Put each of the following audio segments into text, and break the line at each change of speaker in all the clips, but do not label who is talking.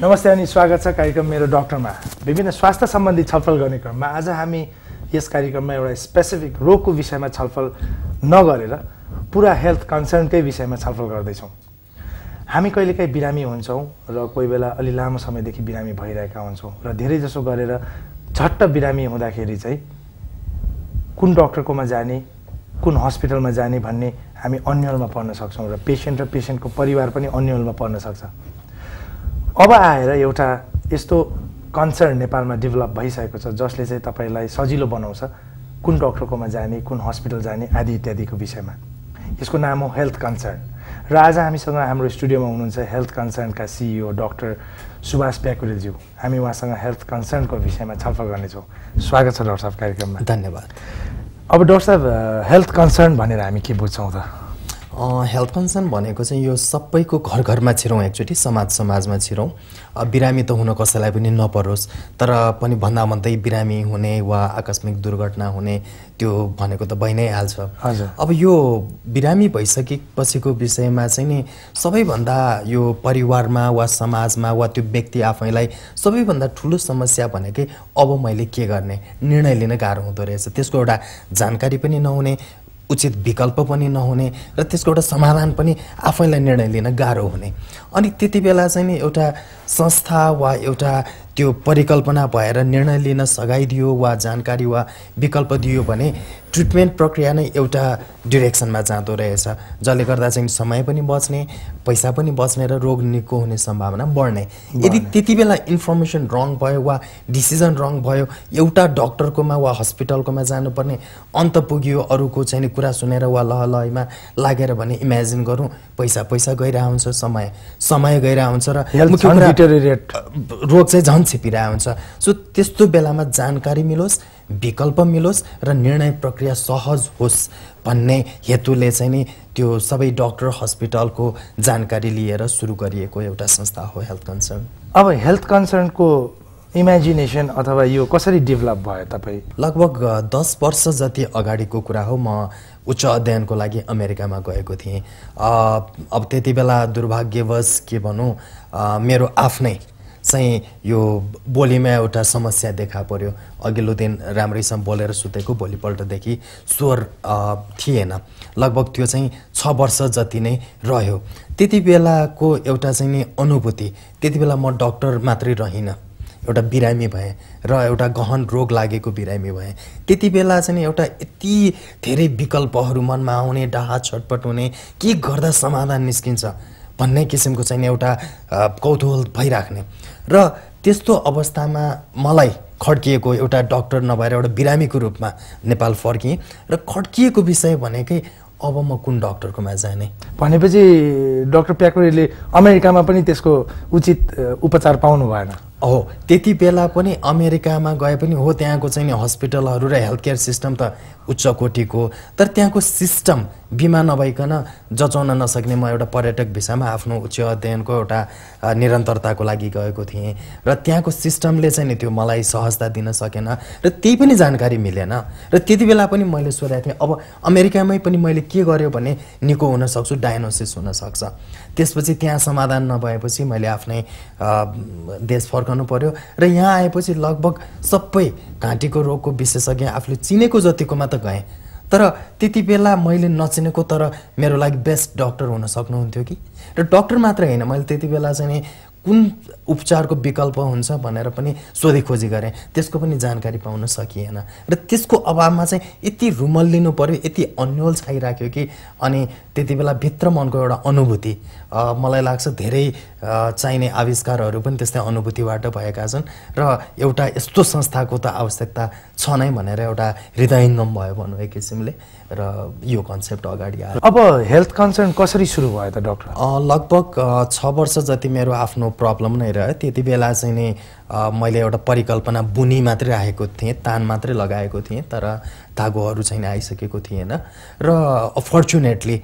नमस्ते अनि स्वागत छ कार्यक्रम मेरो डक्टरमा विभिन्न स्वास्थ्य सम्बन्धी छलफल गर्ने क्रममा आज हामी यस कार्यक्रममा एउटा स्पेसिफिक रोगको विषयमा छलफल नगरेर पुरा हेल्थ कन्सर्नकै विषयमा छलफल गर्दैछौँ हामी कहिलेकाहीँ बिरामी हुन्छौँ र कोही बेला अलि लामो समयदेखि बिरामी भइरहेका हुन्छौँ र धेरैजसो गरेर झट्ट बिरामी हुँदाखेरि चाहिँ कुन डक्टरकोमा जाने कुन हस्पिटलमा जाने भन्ने हामी अन्यलमा पर्न सक्छौँ र पेसेन्ट र पेसेन्टको परिवार पनि अन्यलमा पर्न सक्छ अब आएर एउटा यस्तो कन्सर्न नेपालमा डेभलप भइसकेको छ जसले चाहिँ तपाईँलाई सजिलो बनाउँछ कुन डक्टरकोमा जाने कुन हस्पिटल जाने आदि इत्यादिको विषयमा यसको नाम हो हेल्थ कन्सर्न र आज हामीसँग हाम्रो स्टुडियोमा हुनुहुन्छ हेल्थ कन्सर्नका सिइओ डक्टर सुभाष प्याकुरेलज्यू हामी उहाँसँग हेल्थ कन्सर्नको विषयमा छलफल गर्नेछौँ स्वागत छ डक्टर साहब कार्यक्रममा धन्यवाद अब डक्टर साहब हेल्थ कन्सर्न भनेर हामी के बुझ्छौँ त हेल्थ फङ्सन भनेको चाहिँ यो सबैको घर घरमा छिरौँ
एकचोटि समाज समाजमा छिरौँ बिरामी त हुन कसैलाई पनि नपरोस् तर पनि भन्दा भन्दै बिरामी हुने वा आकस्मिक दुर्घटना हुने त्यो भनेको त भइ नै हाल्छ हजुर अब यो बिरामी भइसकेपछिको विषयमा चाहिँ नि सबैभन्दा यो परिवारमा वा समाजमा वा त्यो व्यक्ति आफैलाई सबैभन्दा ठुलो समस्या भनेकै अब मैले के गर्ने निर्णय लिन गाह्रो हुँदो रहेछ त्यसको एउटा जानकारी पनि नहुने उचित विकल्प पनि नहुने र त्यसको एउटा समाधान पनि आफैलाई निर्णय लिन गाह्रो हुने अनि त्यति बेला चाहिँ नि एउटा संस्था वा एउटा त्यो परिकल्पना भएर निर्णय लिन सघाइदियो वा जानकारी वा विकल्प दियो भने ट्रिटमेन्ट प्रक्रिया नै एउटा डिरेक्सनमा जाँदो रहेछ जसले गर्दा चाहिँ समय पनि बच्ने पैसा पनि बच्ने र रोग निको हुने सम्भावना बढ्ने यदि त्यति बेला इन्फर्मेसन रङ भयो वा डिसिजन रङ भयो एउटा डक्टरकोमा वा हस्पिटलकोमा जानुपर्ने अन्त पुग्यो अरूको चाहिँ कुरा सुनेर वा लहलहमा लागेर भने इमेजिन गरौँ पैसा पैसा गइरह हुन्छ समय समय गइरहन्छ हुन्छ र रोग चाहिँ झन् छिपिरहेको हुन्छ सो त्यस्तो बेलामा जानकारी मिलोस् विकल्प मिलोस् र निर्णय प्रक्रिया सहज होस् भन्ने हेतुले चाहिँ नि त्यो सबै डक्टर हस्पिटलको जानकारी लिएर सुरु गरिएको एउटा संस्था हो हेल्थ कन्सर्न
अब हेल्थ कन्सर्नको इमेजिनेसन अथवा यो कसरी डेभलप भयो तपाईँ लगभग दस वर्ष जति अगाडिको कुरा हो म उच्च
अध्ययनको लागि अमेरिकामा गएको थिएँ अब त्यति बेला दुर्भाग्यवश के भनौँ मेरो आफ्नै चाहिँ यो बोलीमा एउटा समस्या देखा पर्यो अघिल्लो दिन राम्रैसँग बोलेर सुतेको भोलिपल्टदेखि स्वर थिएन लगभग त्यो चाहिँ छ वर्ष जति नै रह्यो त्यति बेलाको एउटा चाहिँ नि अनुभूति त्यति बेला म डक्टर मात्रै रहेन एउटा बिरामी भएँ र एउटा गहन रोग लागेको बिरामी भएँ त्यति बेला चाहिँ एउटा यति धेरै विकल्पहरू मनमा आउने डाहा छटपट हुने के गर्दा समाधान निस्किन्छ भन्ने किसिमको चाहिँ एउटा कौतूहल भइराख्ने र त्यस्तो अवस्थामा मलाई खड्किएको एउटा डक्टर नभएर एउटा बिरामीको रूपमा नेपाल फर्किएँ र खड्किएको विषय भनेकै
अब म कुन डक्टरकोमा जाने भनेपछि डक्टर प्याकुरीले अमेरिकामा पनि त्यसको उचित उपचार पाउनु भएन हो त्यति बेला पनि अमेरिकामा
गए पनि हो त्यहाँको चाहिँ नि हस्पिटलहरू र हेल्थ केयर सिस्टम त उच्च कोटिको तर त्यहाँको सिस्टम बिमा नभइकन जचाउन नसक्ने म एउटा पर्यटक भिसामा आफ्नो उच्च अध्ययनको एउटा निरन्तरताको लागि गएको थिएँ र त्यहाँको सिस्टमले चाहिँ नि त्यो मलाई सहजता दिन सकेन र त्यही पनि जानकारी मिलेन र त्यति बेला पनि मैले सोधेको थिएँ अब अमेरिकामै पनि मैले के गर्यो भने निको हुनसक्छु डायनोसिस हुनसक्छ त्यसपछि त्यहाँ समाधान नभएपछि मैले आफ्नै देश फर्कनु पर्यो र यहाँ आएपछि लगभग सबै घाँटीको रोगको विशेषज्ञ आफूले चिनेको जतिकोमा त गएँ तर त्यति बेला मैले नचिनेको तर मेरो लागि बेस्ट डक्टर हुन सक्नुहुन्थ्यो कि र डक्टर मात्र होइन मैले त्यति बेला चाहिँ कुन उपचारको विकल्प हुन्छ भनेर पनि सोधीखोजी गरेँ त्यसको पनि जानकारी पाउन सकिएन र त्यसको अभावमा चाहिँ यति लिनु पऱ्यो यति अन्यल छाइराख्यो कि अनि त्यति बेला भित्र मनको एउटा अनुभूति मलाई लाग्छ धेरै चाहिने आविष्कारहरू पनि त्यस्तै अनुभूतिबाट भएका छन् र एउटा यस्तो संस्थाको त आवश्यकता छ नै भनेर एउटा हृदयङ्गम भयो भनौँ एक किसिमले र यो कन्सेप्ट अगाडि आयो
अब हेल्थ कन्सर्न कसरी सुरु भयो त डक्टर लगभग छ वर्ष
जति मेरो आफ्नो प्रब्लम नै रह्यो त्यति बेला चाहिँ नि मैले एउटा परिकल्पना बुनी मात्रै राखेको थिएँ तान मात्रै लगाएको थिएँ तर धागोहरू चाहिँ आइसकेको थिएन र फर्चुनेटली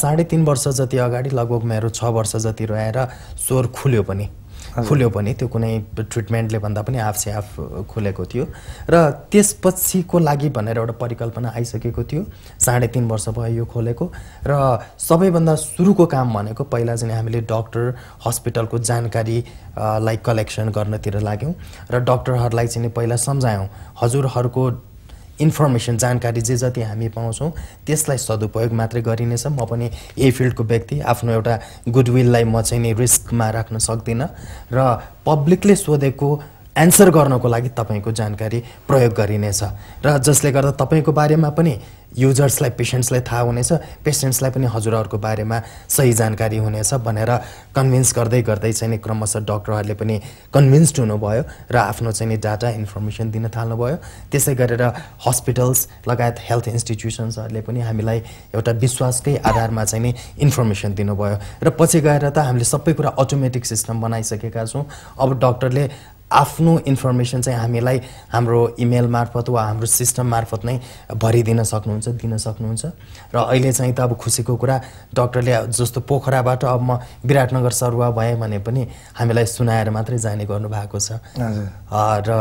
साढे तिन वर्ष जति अगाडि लगभग मेरो छ वर्ष जति रहेर स्वर खुल्यो पनि खुल्यो भने त्यो कुनै ट्रिटमेन्टले भन्दा पनि हाफ से हाफ खुलेको थियो र त्यसपछिको लागि भनेर एउटा परिकल्पना आइसकेको थियो साढे तिन वर्ष भयो यो खोलेको र सबैभन्दा सुरुको काम भनेको पहिला चाहिँ हामीले डक्टर हस्पिटलको जानकारीलाई कलेक्सन गर्नतिर लाग्यौँ र डक्टरहरूलाई चाहिँ पहिला सम्झायौँ हजुरहरूको इन्फर्मेसन जानकारी जे जति हामी पाउँछौँ त्यसलाई सदुपयोग मात्रै गरिनेछ म पनि यही फिल्डको व्यक्ति आफ्नो एउटा गुडविललाई म चाहिँ नि रिस्कमा राख्न सक्दिनँ र पब्लिकले सोधेको एन्सर गर्नको लागि तपाईँको जानकारी प्रयोग गरिनेछ र जसले गर्दा तपाईँको बारेमा पनि युजर्सलाई पेसेन्ट्सलाई थाहा हुनेछ पेसेन्ट्सलाई पनि हजुरहरूको बारेमा सही जानकारी हुनेछ भनेर कन्भिन्स गर्दै गर्दै चाहिँ नि क्रमशः डक्टरहरूले पनि कन्भिन्स्ड हुनुभयो र आफ्नो चाहिँ नि डाटा इन्फर्मेसन दिन थाल्नुभयो त्यसै गरेर हस्पिटल्स लगायत हेल्थ इन्स्टिट्युसन्सहरूले पनि हामीलाई एउटा विश्वासकै आधारमा चाहिँ नि इन्फर्मेसन दिनुभयो र पछि गएर त हामीले सबै कुरा अटोमेटिक सिस्टम बनाइसकेका छौँ अब डक्टरले आफ्नो इन्फर्मेसन चाहिँ हामीलाई हाम्रो इमेल मार्फत वा हाम्रो सिस्टम मार्फत नै भरिदिन सक्नुहुन्छ दिन सक्नुहुन्छ र अहिले चाहिँ त अब खुसीको कुरा डक्टरले जस्तो पोखराबाट अब म विराटनगर सरुवा भएँ भने पनि हामीलाई सुनाएर मात्रै जाने गर्नुभएको छ
र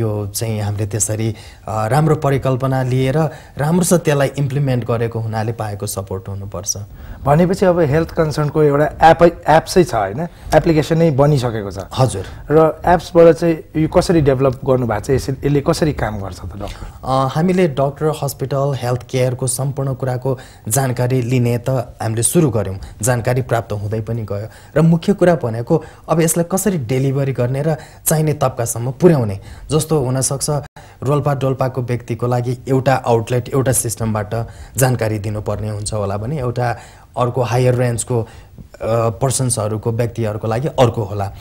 यो
चाहिँ हामीले त्यसरी राम्रो परिकल्पना लिएर राम्रोसँग त्यसलाई इम्प्लिमेन्ट गरेको
हुनाले पाएको सपोर्ट हुनुपर्छ भनेपछि अब हेल्थ कन्सर्नको एउटा एप एप्सै छ होइन एप्लिकेसनै बनिसकेको छ हजुर र एप्स यसबाट चाहिँ यो कसरी डेभलप गर्नुभएको छ यसले यसले कसरी काम गर्छ त डक्टर हामीले डक्टर हस्पिटल हेल्थ केयरको सम्पूर्ण कुराको
जानकारी लिने त हामीले सुरु गऱ्यौँ जानकारी प्राप्त हुँदै पनि गयो र मुख्य कुरा भनेको अब यसलाई कसरी डेलिभरी गर्ने र चाहिने तबकासम्म पुर्याउने जस्तो हुनसक्छ रोल्पा डोल्पाको व्यक्तिको लागि एउटा आउटलेट एउटा सिस्टमबाट जानकारी दिनुपर्ने हुन्छ होला भने एउटा अर्को हायर रेन्जको पर्सन्सहरूको व्यक्तिहरूको लागि अर्को होला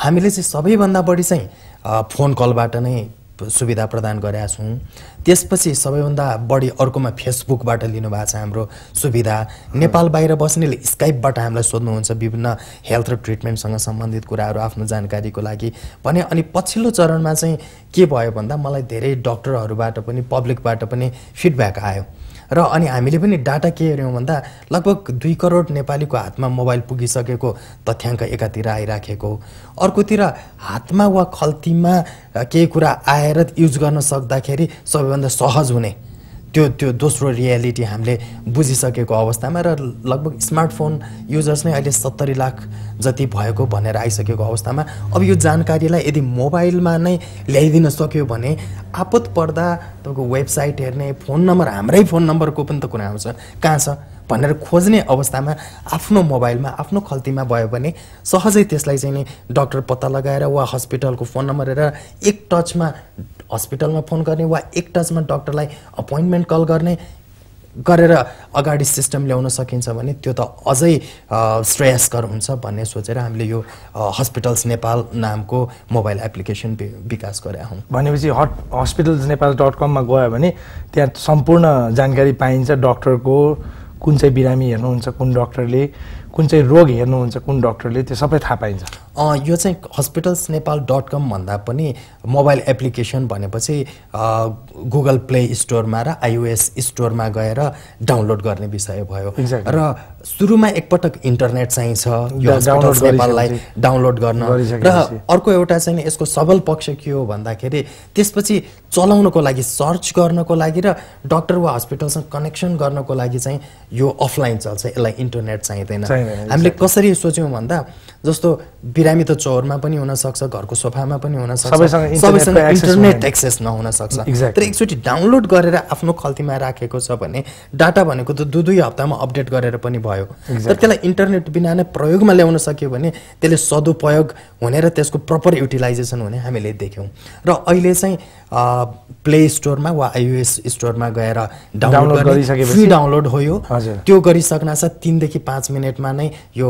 हामीले चाहिँ सबैभन्दा बढी चाहिँ फोन कलबाट नै सुविधा प्रदान गरेका छौँ त्यसपछि सबैभन्दा बढी अर्कोमा फेसबुकबाट लिनुभएको छ हाम्रो सुविधा नेपाल बाहिर बस्नेले स्काइपबाट हामीलाई सोध्नुहुन्छ विभिन्न हेल्थ र ट्रिटमेन्टसँग सम्बन्धित कुराहरू आफ्नो जानकारीको लागि भने अनि पछिल्लो चरणमा चाहिँ के भयो भन्दा मलाई धेरै डक्टरहरूबाट पनि पब्लिकबाट पनि फिडब्याक आयो र अनि हामीले पनि डाटा के हेऱ्यौँ भन्दा लगभग दुई करोड नेपालीको हातमा मोबाइल पुगिसकेको तथ्याङ्क एकातिर आइराखेको अर्कोतिर हातमा वा खल्तीमा केही कुरा आएर युज गर्न सक्दाखेरि सबैभन्दा सबैभन्दा सहज हुने त्यो त्यो दोस्रो रियालिटी हामीले बुझिसकेको अवस्थामा र लगभग स्मार्टफोन युजर्स नै अहिले सत्तरी लाख जति भएको भनेर आइसकेको अवस्थामा अब यो जानकारीलाई यदि मोबाइलमा नै ल्याइदिन सक्यो भने आपत पर्दा तपाईँको वेबसाइट हेर्ने फोन नम्बर हाम्रै फोन नम्बरको पनि त कुरा आउँछ कहाँ छ भनेर खोज्ने अवस्थामा आफ्नो मोबाइलमा आफ्नो खल्तीमा भयो भने सहजै त्यसलाई चाहिँ नि डक्टर पत्ता लगाएर वा हस्पिटलको फोन नम्बर हेरेर एक टचमा हस्पिटलमा फोन गर्ने वा एक टचमा डक्टरलाई अपोइन्टमेन्ट कल गर्ने गरेर अगाडि सिस्टम ल्याउन सकिन्छ भने त्यो त अझै श्रेयस्कर हुन्छ भन्ने सोचेर हामीले
यो हस्पिटल्स नेपाल नामको मोबाइल एप्लिकेसन विकास गरे हौँ भनेपछि हट हस्पिटल्स नेपाल डट कममा गयो भने त्यहाँ सम्पूर्ण जानकारी पाइन्छ डक्टरको कुन चाहिँ बिरामी हेर्नुहुन्छ कुन डक्टरले कुन चाहिँ रोग हेर्नुहुन्छ कुन डक्टरले त्यो सबै थाहा पाइन्छ यो चाहिँ हस्पिटल्स नेपाल डट कम भन्दा पनि मोबाइल एप्लिकेसन
भनेपछि गुगल प्ले स्टोरमा र आइओएस स्टोरमा गएर डाउनलोड गर्ने विषय भयो र सुरुमा एकपटक इन्टरनेट चाहिन्छ यो हस्पिटल्स नेपाललाई डाउनलोड गर्न र अर्को एउटा चाहिँ यसको सबल पक्ष के हो भन्दाखेरि त्यसपछि चलाउनको लागि सर्च गर्नको लागि र डक्टर वा हस्पिटलसँग कनेक्सन गर्नको लागि चाहिँ यो अफलाइन चल्छ यसलाई इन्टरनेट चाहिँदैन हामीले कसरी सोच्यौँ भन्दा जस्तो बिरामी त चौरमा पनि हुनसक्छ घरको सोफामा पनि हुनसक्छ सबैसँग इन्टरनेट एक्सेस नहुनसक्छ तर एकचोटि डाउनलोड गरेर आफ्नो खल्तीमा राखेको छ भने डाटा भनेको त दुई दुई हप्तामा अपडेट गरेर पनि भयो तर त्यसलाई इन्टरनेट बिना नै प्रयोगमा ल्याउन सक्यो भने त्यसले सदुपयोग हुने र त्यसको प्रपर युटिलाइजेसन हुने हामीले देख्यौँ र अहिले चाहिँ प्ले स्टोरमा वा आइओएस स्टोरमा गएर डाउनलोड फ्री डाउनलोड हो यो त्यो साथ तिनदेखि पाँच मिनटमा नै यो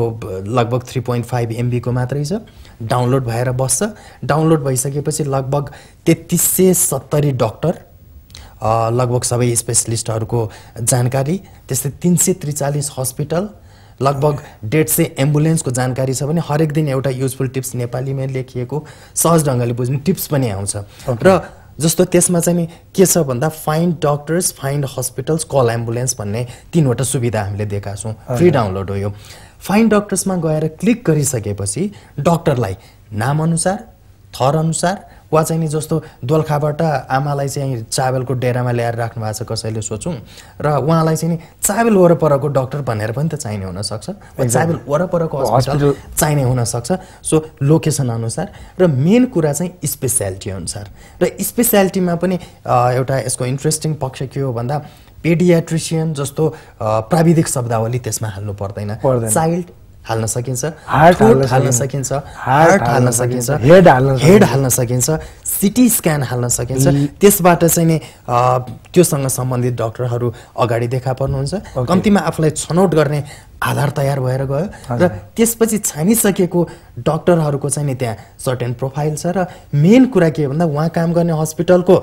लगभग थ्री पोइन्ट फाइभ एमबीको मात्रै डाउनलोड भएर बस्छ डाउनलोड भइसकेपछि लगभग तेत्तिस सय सत्तरी डक्टर लगभग सबै स्पेसलिस्टहरूको जानकारी त्यस्तै तिन सय त्रिचालिस हस्पिटल लगभग डेढ सय एम्बुलेन्सको जानकारी छ भने हरेक दिन एउटा युजफुल टिप्स नेपालीमै लेखिएको सहज ढङ्गले बुझ्ने टिप्स पनि आउँछ र जस्तो त्यसमा चाहिँ नि के छ भन्दा find doctors find hospitals call ambulance भन्ने तिनवटा सुविधा हामीले दिएका छौँ फ्री डाउनलोड हो यो फाइन डक्टर्समा गएर क्लिक गरिसकेपछि डक्टरलाई नामअनुसार थर अनुसार वा चाहिँ नि जस्तो दोलखाबाट आमालाई चाहिँ चाबेलको डेरामा ल्याएर राख्नु भएको छ कसैले सोचौँ र उहाँलाई चाहिँ नि चाबेल वरपरको डक्टर भनेर पनि त चाहिने हुनसक्छ वा चाबेल वरपरको हस्पिटल चाहिने हुनसक्छ सो लोकेसन अनुसार र मेन कुरा चाहिँ स्पेसालिटी अनुसार र स्पेसालिटीमा पनि एउटा यसको इन्ट्रेस्टिङ पक्ष के हो भन्दा पेडियाट्रिसियन जस्तो प्राविधिक शब्दावली त्यसमा हाल्नु पर्दैन चाइल्ड हाल्न सकिन्छ हार्ट हाल्न सकिन्छ हार्ट हाल्न सकिन्छ हेड हाल्न हेड हाल्न सकिन्छ सिटी स्क्यान हाल्न सकिन्छ त्यसबाट चाहिँ नि त्योसँग सम्बन्धित डक्टरहरू अगाडि देखा पर्नुहुन्छ कम्तीमा आफूलाई छनौट गर्ने आधार तयार भएर गयो र त्यसपछि छानिसकेको डक्टरहरूको चाहिँ नि त्यहाँ सर्टेन प्रोफाइल छ र मेन कुरा के भन्दा उहाँ काम गर्ने हस्पिटलको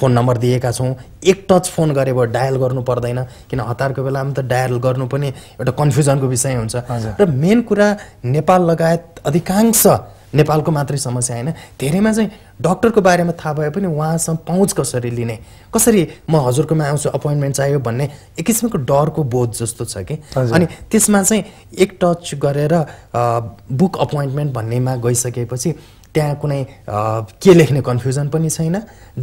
फोन नम्बर दिएका छौँ एक टच फोन गरे भयो डायल गर्नु पर्दैन किन हतारको बेलामा त डायल गर्नु पनि एउटा कन्फ्युजनको विषय हुन्छ र मेन कुरा नेपाल लगायत अधिकांश नेपालको मात्रै समस्या होइन धेरैमा चाहिँ डक्टरको बारेमा थाहा भए पनि उहाँसँग पहुँच कसरी लिने कसरी म हजुरकोमा आउँछु अपोइन्टमेन्ट चाहियो भन्ने एक किसिमको डरको बोध जस्तो छ कि अनि त्यसमा चाहिँ एक टच गरेर बुक अपोइन्टमेन्ट भन्नेमा गइसकेपछि त्यहाँ कुनै के लेख्ने कन्फ्युजन पनि छैन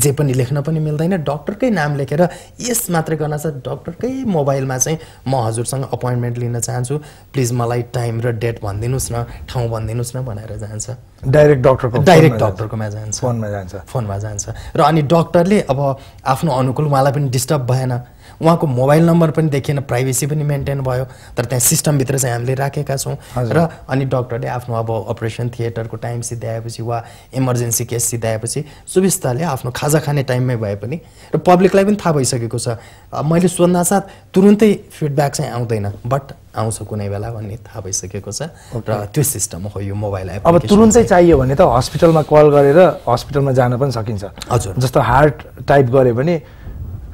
जे पनि लेख्न पनि मिल्दैन डक्टरकै नाम लेखेर यस मात्रै गर्न चाहिँ डक्टरकै मोबाइलमा चाहिँ म हजुरसँग अपोइन्टमेन्ट लिन चाहन्छु प्लिज मलाई टाइम र डेट भनिदिनुहोस् न ठाउँ भनिदिनुहोस् न भनेर जान्छ
डाइरेक्ट डक्टरको डाइरेक्ट
डक्टरकोमा जान्छ फोनमा जान्छ फोनमा जान्छ र अनि डक्टरले अब आफ्नो अनुकूल उहाँलाई पनि डिस्टर्ब भएन उहाँको मोबाइल नम्बर पनि देखिएन प्राइभेसी पनि मेन्टेन भयो तर त्यहाँ सिस्टमभित्र चाहिँ हामीले राखेका छौँ र अनि डक्टरले आफ्नो अब अपरेसन थिएटरको टाइम सिधाएपछि वा इमर्जेन्सी केस आएपछि सुविस्ताले आफ्नो खाजा खाने टाइममै भए पनि र पब्लिकलाई पनि थाहा भइसकेको छ मैले सोध्दा साथ तुरुन्तै फिडब्याक चाहिँ आउँदैन बट आउँछ कुनै बेला भन्ने थाहा भइसकेको छ र त्यो सिस्टम हो यो मोबाइल एप अब तुरुन्तै
चाहियो भने त हस्पिटलमा कल गरेर हस्पिटलमा जान पनि सकिन्छ हजुर जस्तो हार्ट टाइप गऱ्यो भने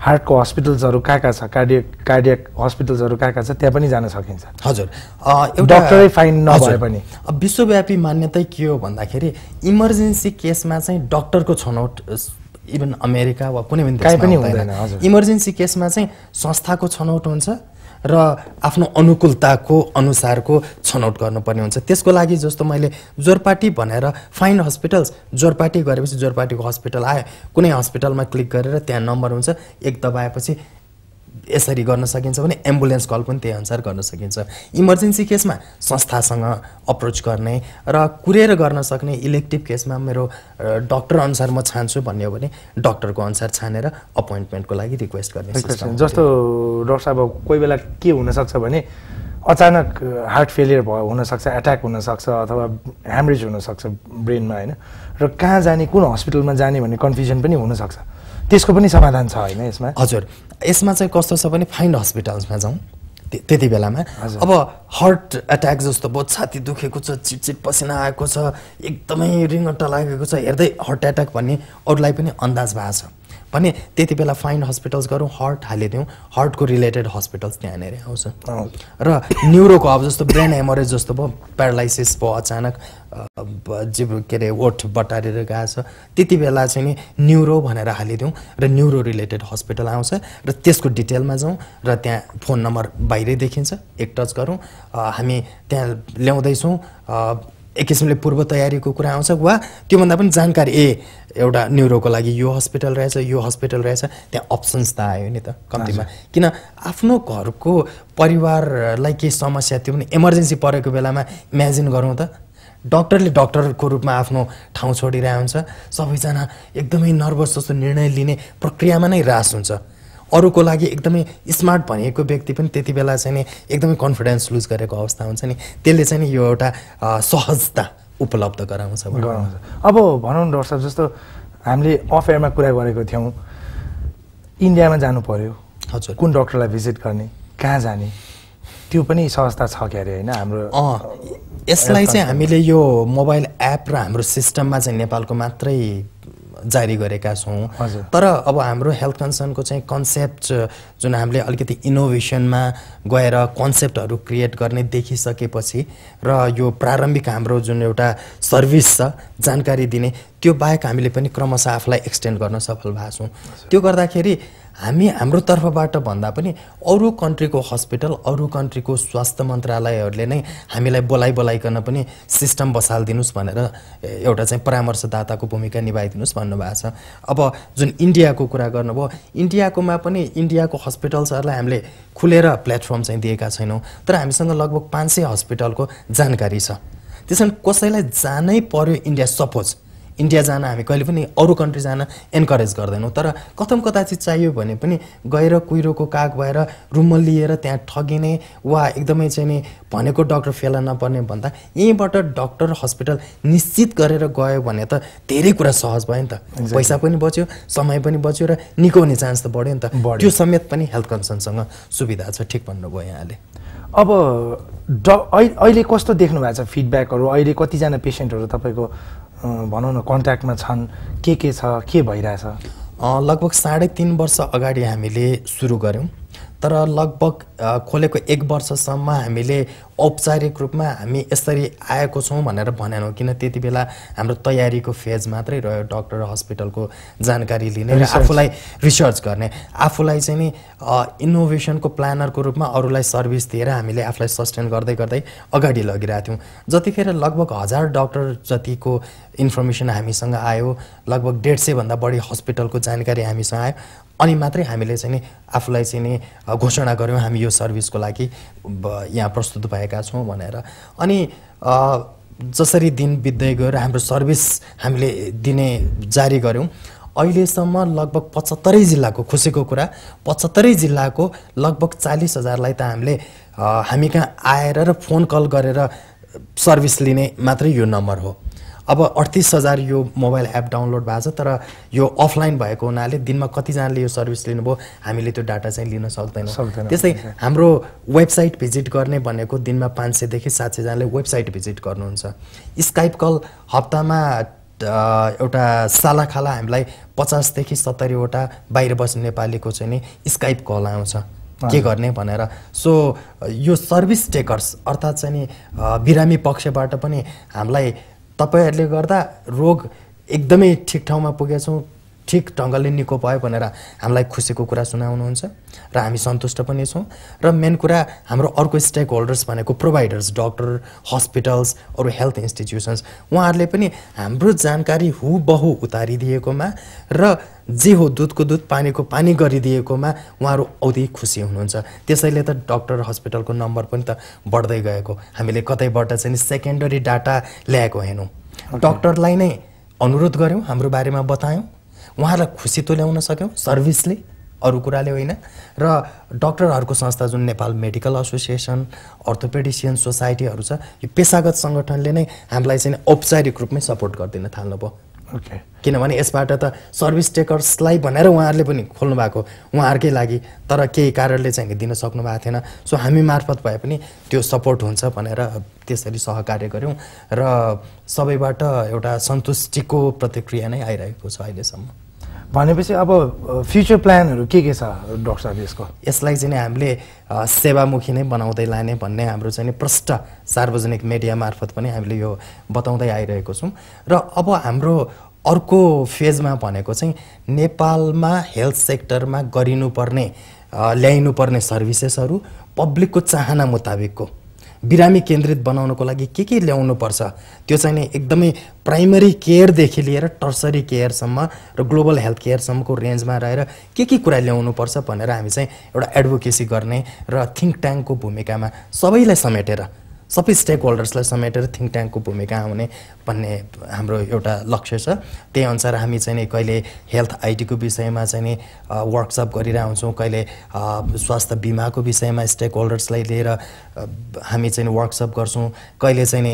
हार्टको हस्पिटल्सहरू कहाँ कहाँ छ कार्डियक कार्डियक हस्पिटल्सहरू कहाँ कहाँ छ त्यहाँ पनि जान सकिन्छ हजुर डक्टरै फाइन नभए पनि अब विश्वव्यापी
मान्यता के हो भन्दाखेरि इमर्जेन्सी केसमा चाहिँ डक्टरको छनौट इभन अमेरिका वा कुनै पनि पनि हुँदैन इमर्जेन्सी केसमा चाहिँ संस्थाको छनौट हुन्छ र आफ्नो अनुकूलताको अनुसारको छनौट गर्नुपर्ने हुन्छ त्यसको लागि जस्तो मैले जोरपाटी भनेर फाइन हस्पिटल्स जोरपाटी गरेपछि जोरपाटीको हस्पिटल आयो कुनै हस्पिटलमा क्लिक गरेर त्यहाँ नम्बर हुन्छ एक दबाएपछि यसरी गर्न सकिन्छ भने एम्बुलेन्स कल पनि त्यही अनुसार गर्न सकिन्छ इमर्जेन्सी केसमा संस्थासँग अप्रोच गर्ने र कुरेर गर्न सक्ने इलेक्टिभ केसमा मेरो डक्टर अनुसार म छान्छु भन्ने हो भने डक्टरको अनुसार छानेर अपोइन्टमेन्टको लागि रिक्वेस्ट गर्ने जस्तो
डक्टर साहब कोही बेला के हुनसक्छ भने अचानक हार्ट फेलियर भयो हुनसक्छ एट्याक हुनसक्छ अथवा ह्यामरेज हुनसक्छ ब्रेनमा होइन र कहाँ जाने कुन हस्पिटलमा जाने भन्ने कन्फ्युजन पनि हुनसक्छ त्यसको पनि समाधान छ होइन यसमा हजुर यसमा चाहिँ कस्तो छ भने फाइन हस्पिटल्समा जाउँ
त्यति बेलामा अब हार्ट एट्याक जस्तो भयो छाती दुखेको छ चिटचिट पसिना आएको छ एकदमै रिङटा लागेको छ हेर्दै हार्ट एट्याक भन्ने अरूलाई पनि अन्दाज भएको छ भने त्यति बेला फाइन हस्पिटल्स गरौँ हर्ट हालिदिउँ हर्टको रिलेटेड हस्पिटल्स त्यहाँनिर आउँछ र न्युरोको अब जस्तो ब्रेन हेमरेज जस्तो भयो प्यारालाइसिस भयो अचानक जिब के अरे ओठ बटारेर गएको छ त्यति बेला चाहिँ नि न्युरो भनेर हालिदिउँ र न्युरो रिलेटेड हस्पिटल आउँछ र त्यसको डिटेलमा जाउँ र त्यहाँ फोन नम्बर बाहिरै देखिन्छ एक टच गरौँ हामी त्यहाँ ल्याउँदैछौँ एक किसिमले पूर्व तयारीको कुरा आउँछ वा त्योभन्दा पनि जानकारी ए एउटा न्युरोको लागि यो हस्पिटल रहेछ यो हस्पिटल रहेछ त्यहाँ अप्सन्स त आयो नि त कम्तीमा किन आफ्नो घरको परिवारलाई केही समस्या थियो भने इमर्जेन्सी परेको बेलामा इमेजिन गरौँ त डक्टरले डक्टरको रूपमा आफ्नो ठाउँ छोडिरहेको हुन्छ सबैजना एकदमै नर्भस जस्तो निर्णय लिने प्रक्रियामा नै रास हुन्छ अरूको लागि एकदमै स्मार्ट भनिएको व्यक्ति पनि त्यति बेला चाहिँ नि एकदमै कन्फिडेन्स लुज गरेको अवस्था हुन्छ नि त्यसले चाहिँ नि यो एउटा सहजता उपलब्ध गराउँछ गराउँछ
अब भनौँ न डक्टर साहब जस्तो हामीले अफेयरमा कुरा गरेको थियौँ इन्डियामा जानु पर्यो हजुर कुन डक्टरलाई भिजिट गर्ने कहाँ जाने त्यो पनि सहजता छ क्यारे अरे होइन हाम्रो यसलाई चाहिँ हामीले यो
मोबाइल एप र हाम्रो सिस्टममा चाहिँ नेपालको मात्रै जारी गरेका छौँ तर अब हाम्रो हेल्थ कन्सर्नको चाहिँ कन्सेप्ट जुन हामीले अलिकति इनोभेसनमा गएर कन्सेप्टहरू क्रिएट गर्ने देखिसकेपछि र यो प्रारम्भिक हाम्रो जुन एउटा सर्भिस छ जानकारी दिने त्यो बाहेक हामीले पनि क्रमशः आफूलाई एक्सटेन्ड गर्न सफल भएको छौँ त्यो गर्दाखेरि हामी हाम्रो तर्फबाट भन्दा पनि अरू कन्ट्रीको हस्पिटल अरू कन्ट्रीको स्वास्थ्य मन्त्रालयहरूले नै हामीलाई बोलाइ बोलाइकन पनि सिस्टम बसालिदिनुहोस् भनेर एउटा चाहिँ परामर्शदाताको भूमिका निभाइदिनुहोस् भन्नुभएको छ अब जुन इन्डियाको कुरा गर्नुभयो इन्डियाकोमा पनि इन्डियाको हस्पिटल्सहरूलाई हामीले खुलेर प्लेटफर्म चाहिँ दिएका छैनौँ तर हामीसँग लगभग पाँच सय हस्पिटलको जानकारी छ कारण कसैलाई जानै पर्यो इन्डिया सपोज इन्डिया जान हामी कहिले पनि अरू कन्ट्री जान एन्करेज गर्दैनौँ तर कथम चाहिँ चाहियो भने पनि गएर कुहिरोको काग भएर रुमल लिएर त्यहाँ ठगिने वा एकदमै चाहिँ नि भनेको डक्टर फेला नपर्ने भन्दा यहीँबाट डक्टर हस्पिटल निश्चित गरेर गयो भने त धेरै कुरा सहज भयो नि त पैसा पनि बच्यो समय पनि बच्यो र निको हुने चान्स त बढ्यो नि त त्यो समेत पनि हेल्थ कन्सर्नसँग सुविधा छ ठिक भन्नुभयो यहाँले
अब ड अहिले कस्तो देख्नु भएको छ फिडब्याकहरू अहिले कतिजना पेसेन्टहरू तपाईँको भनौँ न कन्ट्याक्टमा छन् के के छ के भइरहेछ लगभग साढे तिन वर्ष अगाडि हामीले सुरु गऱ्यौँ तर लगभग
खोलेको एक वर्षसम्म हामीले औपचारिक रूपमा हामी यसरी आएको छौँ भनेर भनेनौँ किन त्यति बेला हाम्रो तयारीको फेज मात्रै रह्यो डक्टर हस्पिटलको जानकारी लिने र आफूलाई रिसर्च गर्ने आफूलाई चाहिँ नि इनोभेसनको प्लानरको रूपमा अरूलाई सर्भिस दिएर हामीले आफूलाई सस्टेन गर्दै गर्दै अगाडि लगिरहेको थियौँ जतिखेर लगभग हजार डक्टर जतिको इन्फर्मेसन हामीसँग आयो लगभग डेढ सयभन्दा बढी हस्पिटलको जानकारी हामीसँग आयो अनि मात्रै हामीले चाहिँ नि आफूलाई चाहिँ नि घोषणा गऱ्यौँ हामी यो सर्भिसको लागि यहाँ प्रस्तुत भएका छौँ भनेर अनि जसरी दिन बित्दै गएर हाम्रो सर्भिस हामीले दिने जारी गऱ्यौँ अहिलेसम्म लगभग पचहत्तरै जिल्लाको खुसीको कुरा पचहत्तरै जिल्लाको लगभग चालिस हजारलाई त हामीले हामी कहाँ आएर र फोन कल गरेर सर्भिस लिने मात्रै यो नम्बर हो अब अडतिस हजार यो मोबाइल एप डाउनलोड भएको छ तर यो अफलाइन भएको हुनाले दिनमा कतिजनाले यो सर्भिस लिनुभयो हामीले त्यो डाटा चाहिँ लिन सक्दैनौँ त्यस्तै हाम्रो वेबसाइट भिजिट गर्ने भनेको दिनमा पाँच सयदेखि सात सयजनाले वेबसाइट भिजिट गर्नुहुन्छ स्काइप कल हप्तामा एउटा सालाखाला हामीलाई पचासदेखि सत्तरीवटा बाहिर बस्ने नेपालीको चाहिँ नि स्काइप कल आउँछ के गर्ने भनेर सो यो सर्भिस टेकर्स अर्थात् चाहिँ नि बिरामी पक्षबाट पनि हामीलाई तपाईँहरूले गर्दा रोग एकदमै ठिक ठाउँमा पुगेछौँ ठिक ढङ्गले निको भयो भनेर हामीलाई खुसीको कुरा सुनाउनुहुन्छ र हामी सन्तुष्ट पनि छौँ र मेन कुरा हाम्रो अर्को स्टेक होल्डर्स भनेको प्रोभाइडर्स डक्टर हस्पिटल्स अरू हेल्थ इन्स्टिट्युसन्स उहाँहरूले पनि हाम्रो जानकारी हु बहु उतारिदिएकोमा र जे हो दुधको दुध पानीको पानी गरिदिएकोमा उहाँहरू औधी खुसी हुनुहुन्छ त्यसैले त डक्टर हस्पिटलको नम्बर पनि त बढ्दै गएको हामीले कतैबाट चाहिँ सेकेन्डरी डाटा ल्याएको हेर्नु okay. डक्टरलाई नै अनुरोध गऱ्यौँ हाम्रो बारेमा बतायौँ उहाँहरूलाई खुसी तुल्याउन सक्यौँ सर्भिसले अरू कुराले होइन र डक्टरहरूको संस्था जुन नेपाल मेडिकल एसोसिएसन अर्थोपेडिसियन सोसाइटीहरू छ यो पेसागत सङ्गठनले नै हामीलाई चाहिँ औपचारिक रूपमै सपोर्ट गरिदिन थाल्नुभयो ओके किनभने यसबाट त सर्भिस टेकर्सलाई भनेर उहाँहरूले पनि खोल्नु भएको उहाँहरूकै लागि तर केही कारणले चाहिँ दिन सक्नु भएको थिएन सो हामी मार्फत भए पनि त्यो सपोर्ट हुन्छ भनेर त्यसरी सहकार्य गऱ्यौँ र सबैबाट एउटा सन्तुष्टिको प्रतिक्रिया नै आइरहेको छ अहिलेसम्म भनेपछि अब फ्युचर प्लानहरू के के छ डक्टर साहब यसको यसलाई चाहिँ हामीले सेवामुखी नै बनाउँदै लाने भन्ने हाम्रो चाहिँ प्रष्ट सार्वजनिक मिडिया मार्फत पनि हामीले यो बताउँदै आइरहेको छौँ र अब हाम्रो अर्को फेजमा भनेको चाहिँ नेपालमा हेल्थ सेक्टरमा गरिनुपर्ने ल्याइनुपर्ने सर्भिसेसहरू पब्लिकको चाहना मुताबिकको बिरामी केन्द्रित बनाउनको लागि के के ल्याउनुपर्छ त्यो चाहिँ नि एकदमै प्राइमरी केयरदेखि लिएर टर्सरी केयरसम्म र ग्लोबल हेल्थ केयरसम्मको रेन्जमा रहेर के के कुरा ल्याउनुपर्छ भनेर हामी चाहिँ एउटा एडभोकेसी गर्ने र थिङ्क ट्याङ्कको भूमिकामा सबैलाई समेटेर सबै स्टेक होल्डर्सलाई समेटेर थिङ्क ट्याङ्कको भूमिका आउने भन्ने हाम्रो एउटा लक्ष्य छ त्यही अनुसार हामी चाहिँ कहिले हेल्थ आइडीको विषयमा चाहिँ नि वर्कसप गरिरहन्छौँ कहिले स्वास्थ्य बिमाको विषयमा स्टेक होल्डर्सलाई लिएर हामी चाहिँ वर्कसप गर्छौँ कहिले चाहिँ नि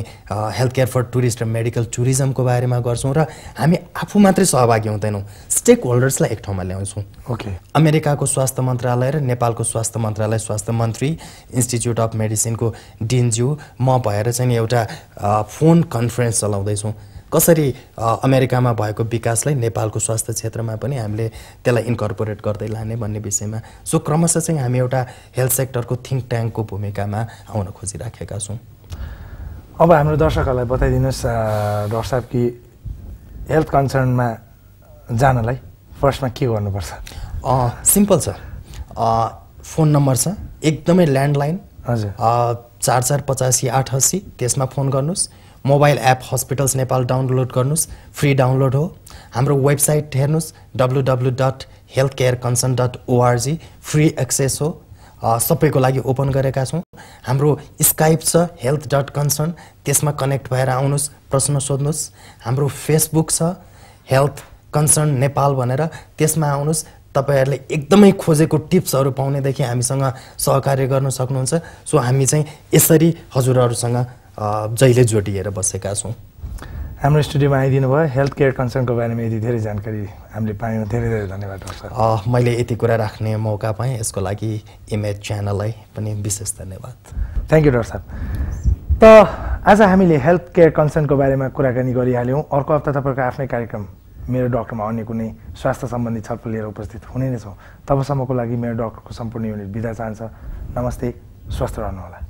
हेल्थ केयर फर टुरिस्ट र मेडिकल टुरिज्मको बारेमा गर्छौँ र हामी आफू मात्रै सहभागी हुँदैनौँ स्टेक होल्डर्सलाई एक ठाउँमा ल्याउँछौँ ओके okay. अमेरिकाको स्वास्थ्य मन्त्रालय र नेपालको स्वास्थ्य मन्त्रालय स्वास्थ्य मन्त्री इन्स्टिच्युट अफ मेडिसिनको डिनज्यू म भएर चाहिँ एउटा फोन कन्फरेन्स चलाउँदैछौँ कसरी अमेरिकामा भएको विकासलाई नेपालको स्वास्थ्य क्षेत्रमा पनि हामीले त्यसलाई इन्कर्पोरेट गर्दै लाने भन्ने विषयमा सो क्रमशः चाहिँ हामी एउटा हेल्थ सेक्टरको थिङ्क ट्याङ्कको भूमिकामा आउन खोजिराखेका छौँ
अब हाम्रो दर्शकहरूलाई बताइदिनुहोस् डक्टर साहब कि हेल्थ कन्सर्नमा जानलाई फर्स्टमा के गर्नुपर्छ सिम्पल छ फोन नम्बर छ एकदमै
ल्यान्डलाइन हजुर चार चार पचासी आठ असी त्यसमा फोन गर्नुहोस् mobile app hospitals Nepal download गर्नुहोस् फ्री डाउनलोड हो हाम्रो वेबसाइट हेर्नुहोस् W W dot health care concern dot O R G free access हो सबैको लागि ओपन गरेका छौँ हाम्रो स्काइप छ हेल्थ डट कन्सर्न त्यसमा कनेक्ट भएर आउनुहोस् प्रश्न सोध्नुहोस् हाम्रो फेसबुक छ हेल्थ कन्सर्न नेपाल भनेर त्यसमा आउनुहोस् तपाईँहरूले एकदमै खोजेको टिप्सहरू पाउनेदेखि हामीसँग सहकार्य गर्न
सक्नुहुन्छ सो हामी चाहिँ यसरी हजुरहरूसँग जहिले जोडिएर बसेका छौँ हाम्रो स्टुडियोमा आइदिनु भयो हेल्थ केयर कन्सर्नको बारेमा यति धेरै जानकारी हामीले पायौँ धेरै धेरै धन्यवाद मैले यति कुरा राख्ने मौका पाएँ यसको लागि इमेज च्यानललाई पनि विशेष धन्यवाद थ्याङ्क यू डक्टर साहब त आज हामीले हेल्थ केयर कन्सर्नको बारेमा कुराकानी गरिहाल्यौँ अर्को हप्ता तपाईँको आफ्नै कार्यक्रम मेरो डक्टरमा अन्य कुनै स्वास्थ्य सम्बन्धी छलफल लिएर उपस्थित हुने नै छौँ तबसम्मको लागि मेरो डक्टरको सम्पूर्ण युनिट बिदा चाहन्छ नमस्ते स्वस्थ रहनुहोला